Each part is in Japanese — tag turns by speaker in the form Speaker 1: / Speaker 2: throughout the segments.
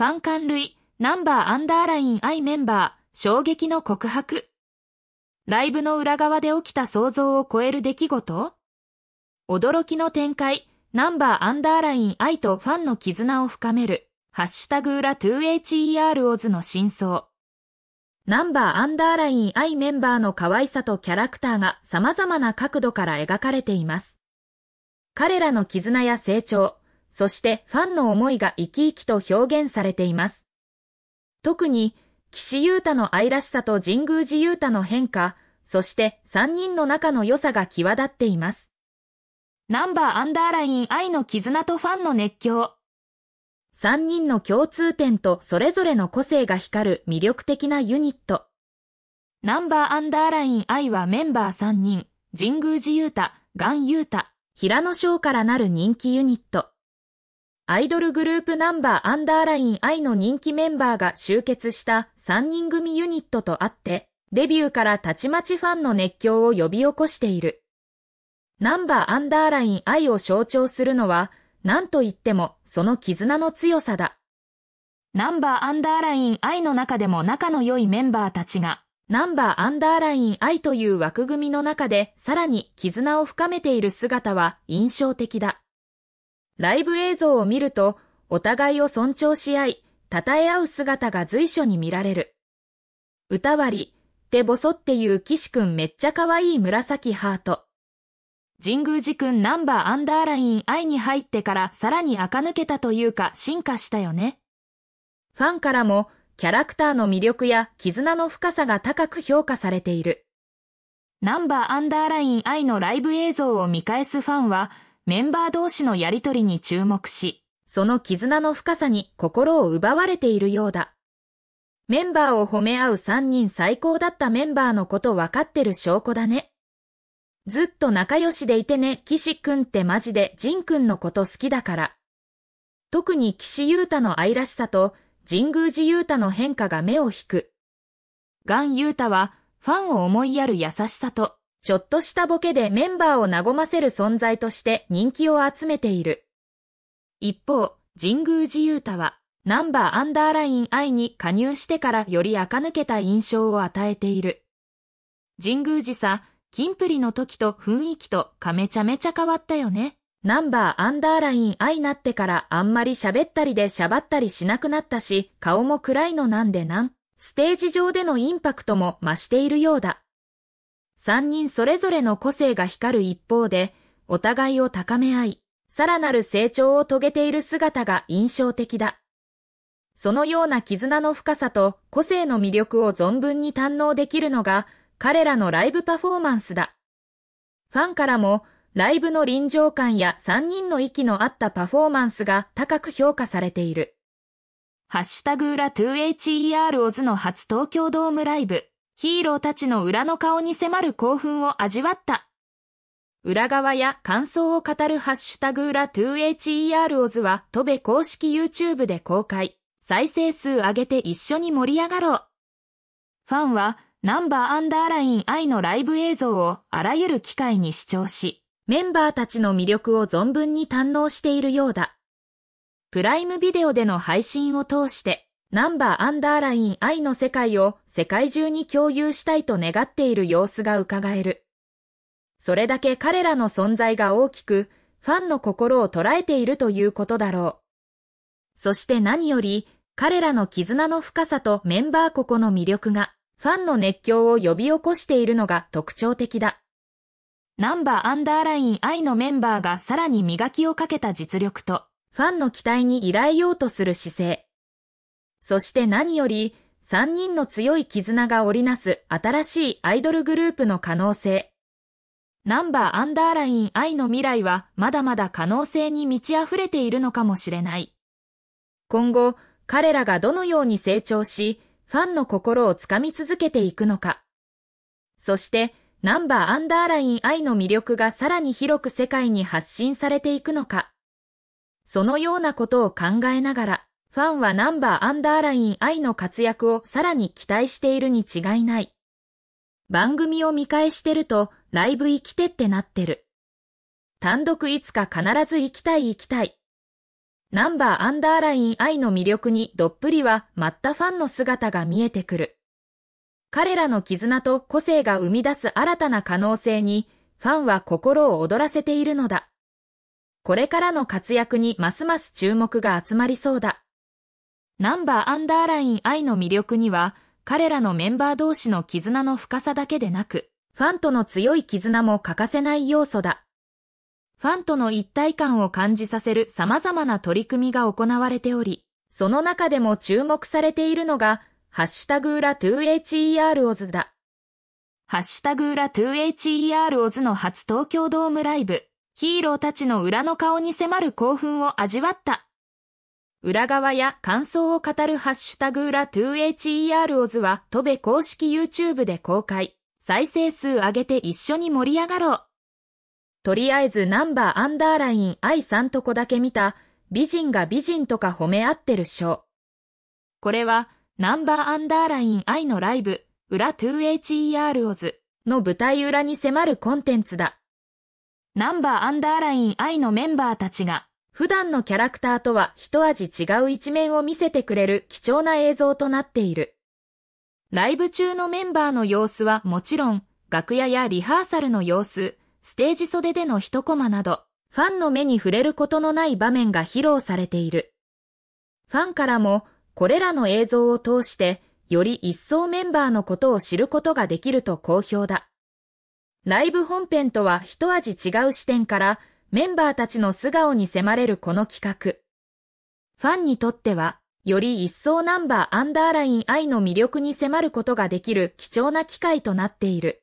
Speaker 1: ファンカ類、ナンバーアンダーライン I メンバー、衝撃の告白。ライブの裏側で起きた想像を超える出来事驚きの展開、ナンバーアンダーライン I とファンの絆を深める、ハッシュタグ裏 2HER オズの真相。ナンバーアンダーライン I メンバーの可愛さとキャラクターが様々な角度から描かれています。彼らの絆や成長、そしてファンの思いが生き生きと表現されています。特に、岸優太の愛らしさと神宮寺優太の変化、そして3人の仲の良さが際立っています。ナンバーアンダーライン愛の絆とファンの熱狂。3人の共通点とそれぞれの個性が光る魅力的なユニット。ナンバーアンダーライン愛はメンバー3人、神宮寺優太、ガン優太、平野翔からなる人気ユニット。アイドルグループナンバーアンダーライン I の人気メンバーが集結した3人組ユニットとあって、デビューからたちまちファンの熱狂を呼び起こしている。ナンバーアンダーライン I を象徴するのは、何と言ってもその絆の強さだ。ナンバーアンダーライン I の中でも仲の良いメンバーたちが、ナンバーアンダーライン I という枠組みの中でさらに絆を深めている姿は印象的だ。ライブ映像を見ると、お互いを尊重し合い、称え合う姿が随所に見られる。歌割り、手そっていう岸くんめっちゃ可愛い紫ハート。神宮寺くんナンバーアンダーライン愛に入ってからさらに垢抜けたというか進化したよね。ファンからもキャラクターの魅力や絆の深さが高く評価されている。ナンバーアンダーライン愛のライブ映像を見返すファンは、メンバー同士のやりとりに注目し、その絆の深さに心を奪われているようだ。メンバーを褒め合う3人最高だったメンバーのこと分かってる証拠だね。ずっと仲良しでいてね、岸くんってマジで仁くんのこと好きだから。特に岸優太の愛らしさと神宮寺優太の変化が目を引く。ガン優太はファンを思いやる優しさとちょっとしたボケでメンバーを和ませる存在として人気を集めている。一方、神宮寺勇太は、ナンバーアンダーライン I に加入してからより垢抜けた印象を与えている。神宮寺さん、金プリの時と雰囲気とかめちゃめちゃ変わったよね。ナンバーアンダーライン I なってからあんまり喋ったりでしゃばったりしなくなったし、顔も暗いのなんでなん。ステージ上でのインパクトも増しているようだ。三人それぞれの個性が光る一方で、お互いを高め合い、さらなる成長を遂げている姿が印象的だ。そのような絆の深さと個性の魅力を存分に堪能できるのが彼らのライブパフォーマンスだ。ファンからもライブの臨場感や三人の息の合ったパフォーマンスが高く評価されている。ハッシュタグ裏 2HER オズの初東京ドームライブ。ヒーローたちの裏の顔に迫る興奮を味わった。裏側や感想を語るハッシュタグ裏 2HER オズは、戸部公式 YouTube で公開。再生数上げて一緒に盛り上がろう。ファンは、ナンバーアンダーライン愛のライブ映像をあらゆる機会に視聴し、メンバーたちの魅力を存分に堪能しているようだ。プライムビデオでの配信を通して、ナンバーアンダーライン愛の世界を世界中に共有したいと願っている様子が伺える。それだけ彼らの存在が大きく、ファンの心を捉えているということだろう。そして何より、彼らの絆の深さとメンバー個々の魅力が、ファンの熱狂を呼び起こしているのが特徴的だ。ナンバーアンダーライン愛のメンバーがさらに磨きをかけた実力と、ファンの期待に依頼ようとする姿勢。そして何より、三人の強い絆が織りなす新しいアイドルグループの可能性。ナンバーアンダーライン愛の未来はまだまだ可能性に満ち溢れているのかもしれない。今後、彼らがどのように成長し、ファンの心をつかみ続けていくのか。そして、ナンバーアンダーライン愛の魅力がさらに広く世界に発信されていくのか。そのようなことを考えながら、ファンはナンバーアンダーライン愛の活躍をさらに期待しているに違いない。番組を見返してると、ライブ生きてってなってる。単独いつか必ず行きたい行きたい。ナンバーアンダーライン愛の魅力にどっぷりはまったファンの姿が見えてくる。彼らの絆と個性が生み出す新たな可能性に、ファンは心を躍らせているのだ。これからの活躍にますます注目が集まりそうだ。ナンバーアンダーライン I の魅力には、彼らのメンバー同士の絆の深さだけでなく、ファンとの強い絆も欠かせない要素だ。ファンとの一体感を感じさせる様々な取り組みが行われており、その中でも注目されているのが、ハッシュタグ裏 2HER オズだ。ハッシュタグ裏 2HER オズの初東京ドームライブ、ヒーローたちの裏の顔に迫る興奮を味わった。裏側や感想を語るハッシュタグ裏 2HER オズは、戸部公式 YouTube で公開。再生数上げて一緒に盛り上がろう。とりあえずナンバーアンダーライン i3 とこだけ見た、美人が美人とか褒め合ってるっしょ。これは、ナンバーアンダーライン i のライブ、裏 2HER オズの舞台裏に迫るコンテンツだ。ナンバーアンダーライン i のメンバーたちが、普段のキャラクターとは一味違う一面を見せてくれる貴重な映像となっている。ライブ中のメンバーの様子はもちろん、楽屋やリハーサルの様子、ステージ袖での一コマなど、ファンの目に触れることのない場面が披露されている。ファンからも、これらの映像を通して、より一層メンバーのことを知ることができると好評だ。ライブ本編とは一味違う視点からメンバーたちの素顔に迫れるこの企画。ファンにとっては、より一層ナンバーアンダーライン愛の魅力に迫ることができる貴重な機会となっている。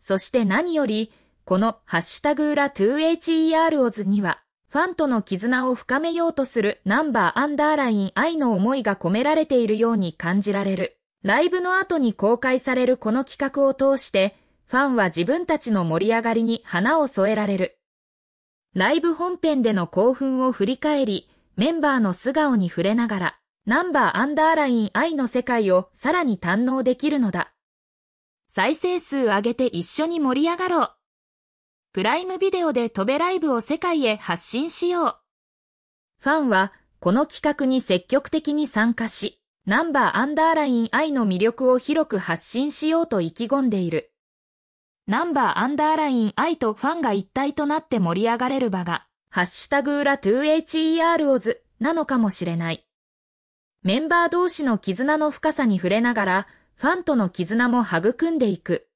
Speaker 1: そして何より、このハッシュタグ裏 2HER オズには、ファンとの絆を深めようとするナンバーアンダーライン愛の思いが込められているように感じられる。ライブの後に公開されるこの企画を通して、ファンは自分たちの盛り上がりに花を添えられる。ライブ本編での興奮を振り返り、メンバーの素顔に触れながら、ナンバーアンダーライン愛の世界をさらに堪能できるのだ。再生数上げて一緒に盛り上がろう。プライムビデオで飛べライブを世界へ発信しよう。ファンはこの企画に積極的に参加し、ナンバーアンダーライン愛の魅力を広く発信しようと意気込んでいる。ナンバーアンダーライン I とファンが一体となって盛り上がれる場が、ハッシュタグ裏 2HER オズなのかもしれない。メンバー同士の絆の深さに触れながら、ファンとの絆も育んでいく。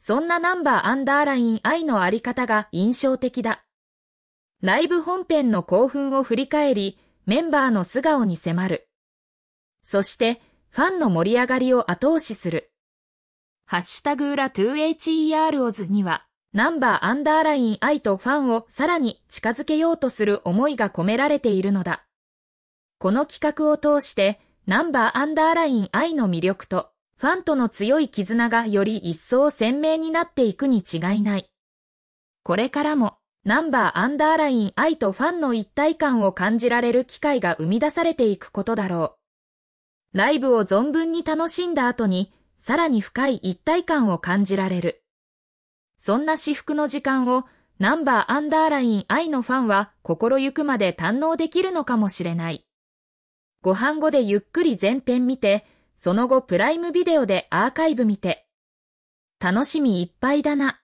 Speaker 1: そんなナンバーアンダーライン I のあり方が印象的だ。ライブ本編の興奮を振り返り、メンバーの素顔に迫る。そして、ファンの盛り上がりを後押しする。ハッシュタグ裏 2HER オズには、ナンバーアンダーライン愛とファンをさらに近づけようとする思いが込められているのだ。この企画を通して、ナンバーアンダーライン愛の魅力と、ファンとの強い絆がより一層鮮明になっていくに違いない。これからも、ナンバーアンダーライン愛とファンの一体感を感じられる機会が生み出されていくことだろう。ライブを存分に楽しんだ後に、さらに深い一体感を感じられる。そんな至福の時間をナンバーアンダーライン愛のファンは心ゆくまで堪能できるのかもしれない。ご飯後でゆっくり前編見て、その後プライムビデオでアーカイブ見て。楽しみいっぱいだな。